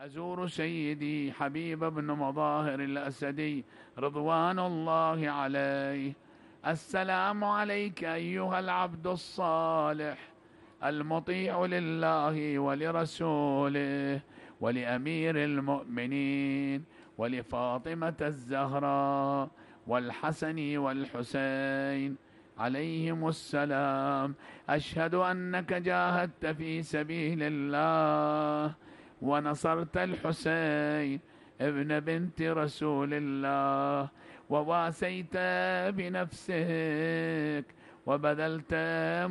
أزور سيدي حبيب بن مظاهر الأسدي رضوان الله عليه السلام عليك أيها العبد الصالح المطيع لله ولرسوله ولأمير المؤمنين ولفاطمة الزهراء والحسن والحسين عليهم السلام أشهد أنك جاهدت في سبيل الله ونصرت الحسين ابن بنت رسول الله وواسيت بنفسك وبذلت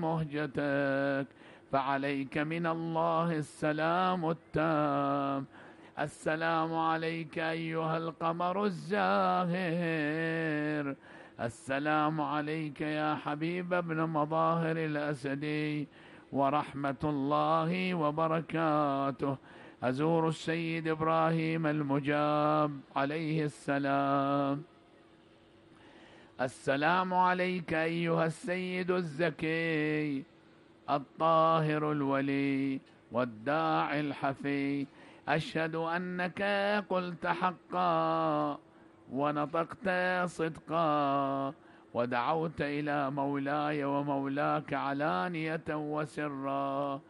مهجتك فعليك من الله السلام التام السلام عليك أيها القمر الزاهر السلام عليك يا حبيب ابن مظاهر الأسدي ورحمة الله وبركاته أزور السيد إبراهيم المجاب عليه السلام السلام عليك أيها السيد الزكي الطاهر الولي والداعي الحفي أشهد أنك قلت حقا ونطقت صدقا ودعوت إلى مولاي ومولاك علانية وسرا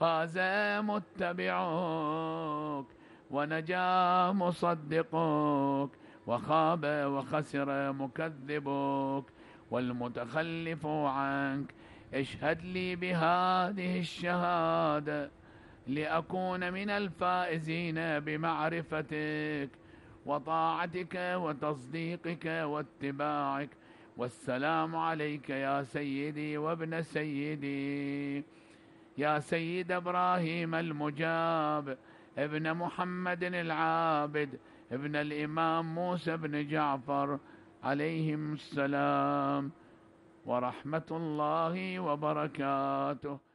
فاز متبعوك ونجا مصدقوك وخاب وخسر مكذبك والمتخلف عنك اشهد لي بهذه الشهادة لأكون من الفائزين بمعرفتك وطاعتك وتصديقك واتباعك والسلام عليك يا سيدي وابن سيدي يا سيد ابراهيم المجاب ابن محمد العابد ابن الامام موسى بن جعفر عليهم السلام ورحمه الله وبركاته